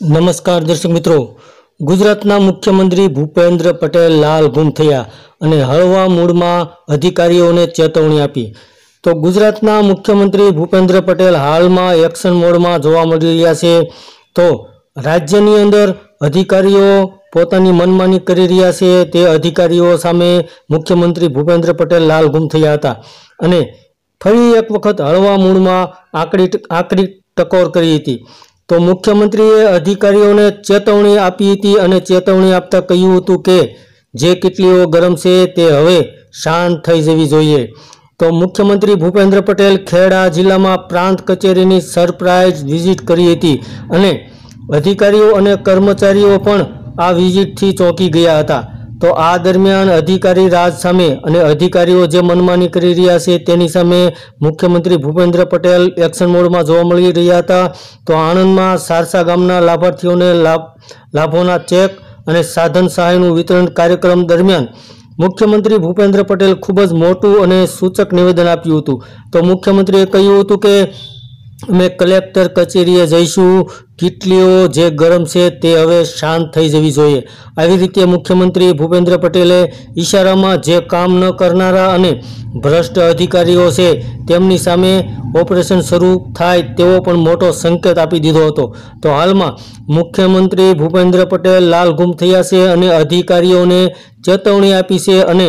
નમસ્કાર દર્શક મિત્રો ગુજરાતના મુખ્યમંત્રી ભૂપેન્દ્ર પટેલ લાલ ગુમ થયા અને હળવા મૂળમાં અધિકારીઓને ચેતવણી આપી તો ગુજરાતના મુખ્યમંત્રી ભૂપેન્દ્ર પટેલ હાલમાં એક્શન મોડમાં જોવા મળી રહ્યા છે તો રાજ્યની અંદર અધિકારીઓ પોતાની મનમાની કરી રહ્યા છે તે અધિકારીઓ સામે મુખ્યમંત્રી ભૂપેન્દ્ર પટેલ લાલ ગુમ થયા હતા અને ફરી એક વખત હળવા મૂળમાં આકરી આકરી ટકોર કરી હતી તો મુખ્યમંત્રીએ અધિકારીઓને ચેતવણી આપી હતી અને ચેતવણી આપતા કહ્યું હતું કે જે કેટલીઓ ગરમ છે તે હવે શાંત થઈ જવી જોઈએ તો મુખ્યમંત્રી ભૂપેન્દ્ર પટેલ ખેડા જિલ્લામાં પ્રાંત કચેરીની સરપ્રાઇઝ વિઝિટ કરી હતી અને અધિકારીઓ અને કર્મચારીઓ પણ આ વિઝિટથી ચોંકી ગયા હતા તો આ દરમિયાન અધિકારી રાજ સામે અને અધિકારીઓ જે મનમાની કરી રહ્યા છે તેની સામે મુખ્યમંત્રી ભૂપેન્દ્ર પટેલ એક્શન મોડમાં જોવા મળી રહ્યા હતા તો આણંદમાં સારસા ગામના લાભાર્થીઓને લાભોના ચેક અને સાધન સહાયનું વિતરણ કાર્યક્રમ દરમિયાન મુખ્યમંત્રી ભૂપેન્દ્ર પટેલ ખૂબ જ મોટું અને સૂચક નિવેદન આપ્યું હતું તો મુખ્યમંત્રીએ કહ્યું હતું કે અમે કલેક્ટર કચેરીએ જઈશું કીટલીઓ જે ગરમ છે તે હવે શાંત થઈ જવી જોઈએ આવી રીતે મુખ્યમંત્રી ભૂપેન્દ્ર પટેલે ઈશારામાં જે કામ ન કરનારા અને ભ્રષ્ટ અધિકારીઓ છે તેમની સામે ઓપરેશન શરૂ થાય તેવો પણ મોટો સંકેત આપી દીધો હતો તો હાલમાં મુખ્યમંત્રી ભૂપેન્દ્ર પટેલ લાલ ગુમ થયા છે અને અધિકારીઓને ચેતવણી આપી છે અને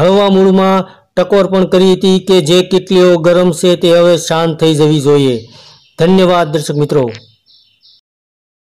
હળવા મૂળમાં ટકોર પણ કરી હતી કે જે કેટલીઓ ગરમ છે તે હવે શાંત થઈ જવી જોઈએ ધન્યવાદ દર્શક મિત્રો